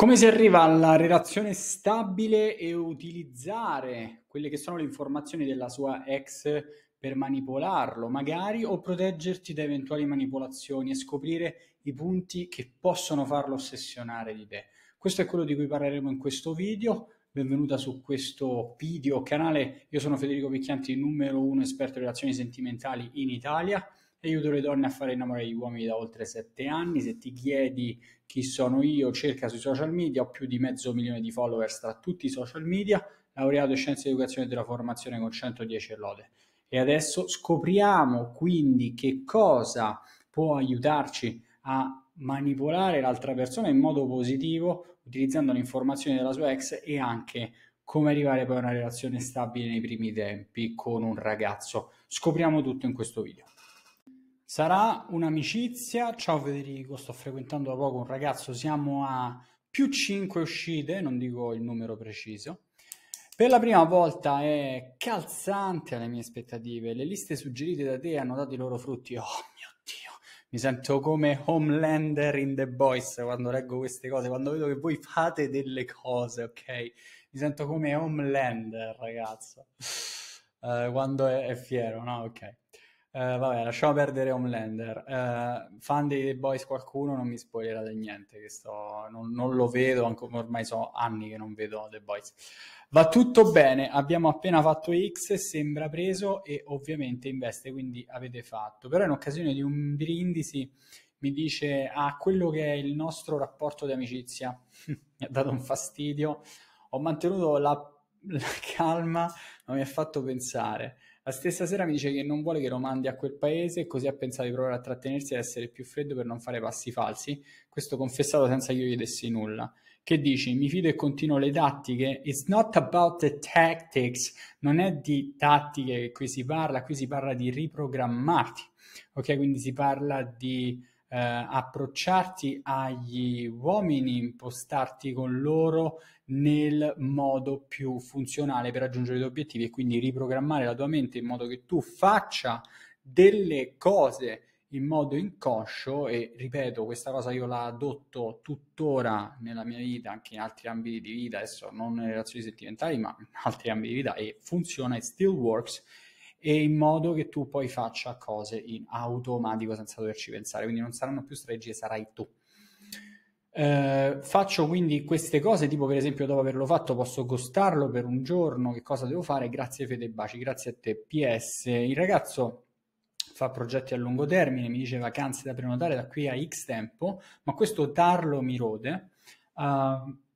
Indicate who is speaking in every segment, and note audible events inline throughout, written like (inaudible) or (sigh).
Speaker 1: Come si arriva alla relazione stabile e utilizzare quelle che sono le informazioni della sua ex per manipolarlo magari o proteggerti da eventuali manipolazioni e scoprire i punti che possono farlo ossessionare di te. Questo è quello di cui parleremo in questo video. Benvenuta su questo video canale. Io sono Federico Picchianti, numero uno esperto di relazioni sentimentali in Italia aiuto le donne a fare innamorare gli uomini da oltre 7 anni. Se ti chiedi chi sono io, cerca sui social media, ho più di mezzo milione di followers tra tutti i social media, laureato in scienze educazione della formazione con 110 lode. E adesso scopriamo quindi che cosa può aiutarci a manipolare l'altra persona in modo positivo utilizzando le informazioni della sua ex e anche come arrivare poi a una relazione stabile nei primi tempi con un ragazzo. Scopriamo tutto in questo video. Sarà un'amicizia. Ciao Federico, sto frequentando da poco un ragazzo, siamo a più 5 uscite, non dico il numero preciso. Per la prima volta è calzante alle mie aspettative. Le liste suggerite da te hanno dato i loro frutti. Oh mio Dio, mi sento come Homelander in The Boys quando leggo queste cose, quando vedo che voi fate delle cose, ok? Mi sento come Homelander, ragazzo, uh, quando è, è fiero, no? Ok. Uh, vabbè, lasciamo perdere Homelander. Uh, fan dei The Boys qualcuno non mi spoilerà di niente, che sto, non, non, lo vedo, anche, ormai sono anni che non vedo The Boys. Va tutto bene, abbiamo appena fatto X, sembra preso e ovviamente investe, quindi avete fatto. Però in occasione di un brindisi mi dice, ah, quello che è il nostro rapporto di amicizia, (laughs) mi ha dato un fastidio, ho mantenuto la, la calma, ma mi ha fatto pensare la stessa sera mi dice che non vuole che lo mandi a quel paese e così ha pensato di provare a trattenersi e essere più freddo per non fare passi falsi. Questo confessato senza che io gli dessi nulla. Che dici? Mi fido e continuo le tattiche. It's not about the tactics. Non è di tattiche che qui si parla, qui si parla di riprogrammarti. Ok, quindi si parla di eh, approcciarti agli uomini, impostarti con loro nel modo più funzionale per raggiungere i tuoi obiettivi e quindi riprogrammare la tua mente in modo che tu faccia delle cose in modo inconscio e ripeto questa cosa io la adotto tuttora nella mia vita anche in altri ambiti di vita adesso non nelle relazioni sentimentali ma in altri ambiti di vita e funziona e still works e in modo che tu poi faccia cose in automatico senza doverci pensare, quindi non saranno più strategie, sarai tu. Eh, faccio quindi queste cose, tipo per esempio dopo averlo fatto posso costarlo per un giorno, che cosa devo fare? Grazie Fede Baci, grazie a te. PS, il ragazzo fa progetti a lungo termine, mi dice vacanze da prenotare da qui a X tempo, ma questo tarlo mi rode. Uh,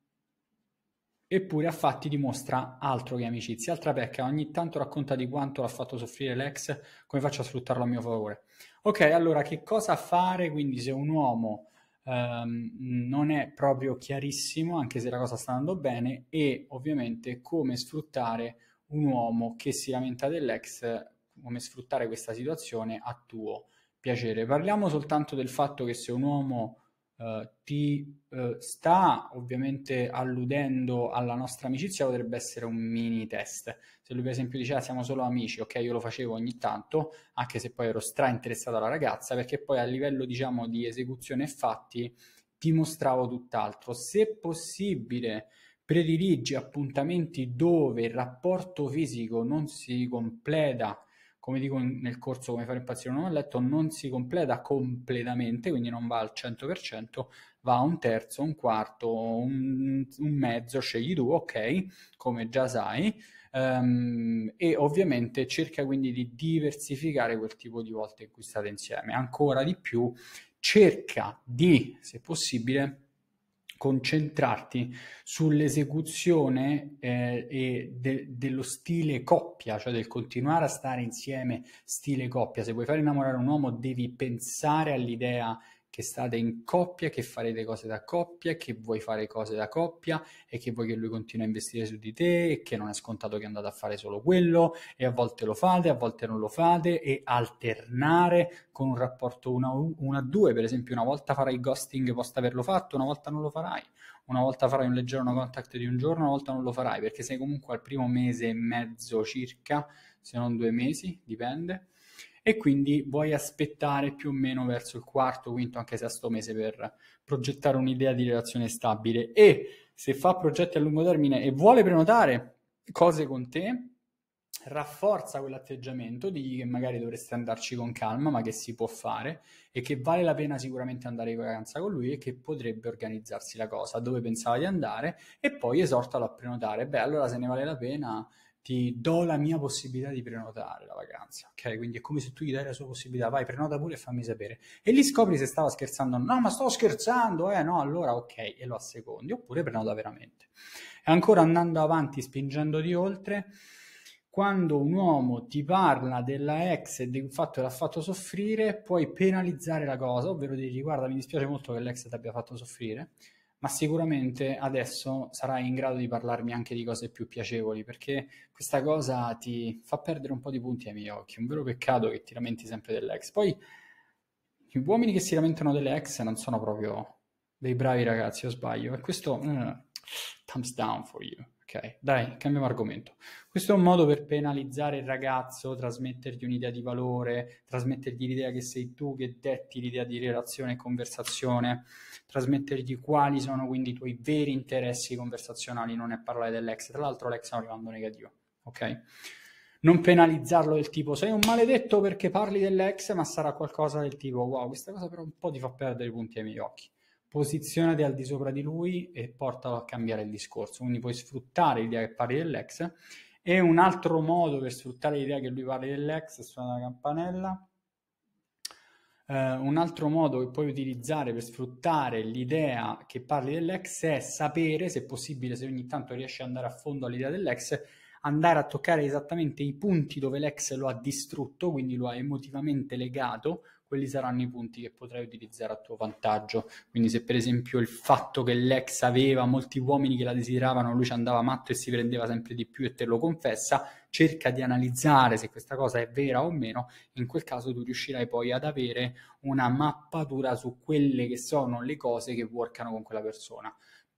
Speaker 1: Eppure a fatti dimostra altro che amicizia, altra pecca, ogni tanto racconta di quanto l'ha fatto soffrire l'ex, come faccio a sfruttarlo a mio favore. Ok, allora che cosa fare quindi se un uomo ehm, non è proprio chiarissimo, anche se la cosa sta andando bene, e ovviamente come sfruttare un uomo che si lamenta dell'ex, come sfruttare questa situazione a tuo piacere. Parliamo soltanto del fatto che se un uomo eh, ti uh, sta ovviamente alludendo alla nostra amicizia, potrebbe essere un mini test. Se lui per esempio diceva ah, siamo solo amici, ok, io lo facevo ogni tanto, anche se poi ero stra interessato alla ragazza, perché poi a livello diciamo di esecuzione e fatti ti mostravo tutt'altro. Se possibile prediligi appuntamenti dove il rapporto fisico non si completa come dico nel corso come fare impazzire un uomo a letto, non si completa completamente, quindi non va al 100%, va a un terzo, un quarto, un, un mezzo, scegli tu, ok, come già sai, um, e ovviamente cerca quindi di diversificare quel tipo di volte in cui state insieme. Ancora di più, cerca di, se possibile, concentrarti sull'esecuzione eh, e de- dello stile coppia, cioè del continuare a stare insieme stile coppia. Se vuoi far innamorare un uomo devi pensare all'idea che state in coppia, che farete cose da coppia, che vuoi fare cose da coppia e che vuoi che lui continui a investire su di te e che non è scontato che andate a fare solo quello e a volte lo fate, a volte non lo fate e alternare con un rapporto 1 a 2, per esempio una volta farai ghosting post averlo fatto, una volta non lo farai, una volta farai un leggero no contact di un giorno, una volta non lo farai perché sei comunque al primo mese e mezzo circa, se non due mesi, dipende e quindi vuoi aspettare più o meno verso il quarto, quinto, anche sesto mese per progettare un'idea di relazione stabile e se fa progetti a lungo termine e vuole prenotare cose con te, rafforza quell'atteggiamento digli che magari dovresti andarci con calma, ma che si può fare e che vale la pena sicuramente andare in vacanza con lui e che potrebbe organizzarsi la cosa dove pensava di andare e poi esortalo a prenotare. Beh, allora se ne vale la pena ti do la mia possibilità di prenotare la vacanza, ok? Quindi è come se tu gli dai la sua possibilità, vai, prenota pure e fammi sapere. E lì scopri se stava scherzando, no, ma sto scherzando, eh, no, allora ok, e lo assecondi, oppure prenota veramente. E ancora andando avanti, spingendo di oltre, quando un uomo ti parla della ex e di un fatto che l'ha fatto soffrire, puoi penalizzare la cosa, ovvero dirgli guarda mi dispiace molto che l'ex ti abbia fatto soffrire, ma sicuramente adesso sarai in grado di parlarmi anche di cose più piacevoli, perché questa cosa ti fa perdere un po' di punti ai miei occhi. Un vero peccato che ti lamenti sempre dell'ex. Poi gli uomini che si lamentano delle ex non sono proprio dei bravi ragazzi, o sbaglio. E questo... No, eh, Thumbs down for you dai, cambiamo argomento. Questo è un modo per penalizzare il ragazzo, trasmettergli un'idea di valore, trasmettergli l'idea che sei tu che detti l'idea di relazione e conversazione, trasmettergli quali sono quindi i tuoi veri interessi conversazionali, non è parlare dell'ex. Tra l'altro l'ex sta arrivando rimando negativo, ok? Non penalizzarlo del tipo sei un maledetto perché parli dell'ex, ma sarà qualcosa del tipo wow, questa cosa però un po' ti fa perdere i punti ai miei occhi posizionati al di sopra di lui e portalo a cambiare il discorso. Quindi puoi sfruttare l'idea che parli dell'ex. E un altro modo per sfruttare l'idea che lui parli dell'ex, suona la campanella. Uh, un altro modo che puoi utilizzare per sfruttare l'idea che parli dell'ex è sapere, se possibile, se ogni tanto riesci ad andare a fondo all'idea dell'ex, andare a toccare esattamente i punti dove l'ex lo ha distrutto, quindi lo ha emotivamente legato, quelli saranno i punti che potrai utilizzare a tuo vantaggio. Quindi se per esempio il fatto che l'ex aveva molti uomini che la desideravano, lui ci andava matto e si prendeva sempre di più e te lo confessa, cerca di analizzare se questa cosa è vera o meno, in quel caso tu riuscirai poi ad avere una mappatura su quelle che sono le cose che workano con quella persona.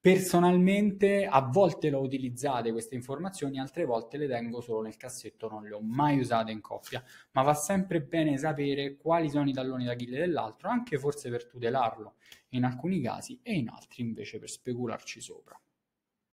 Speaker 1: Personalmente a volte le ho utilizzate queste informazioni, altre volte le tengo solo nel cassetto, non le ho mai usate in coppia, ma va sempre bene sapere quali sono i talloni d'Achille dell'altro, anche forse per tutelarlo in alcuni casi e in altri invece per specularci sopra.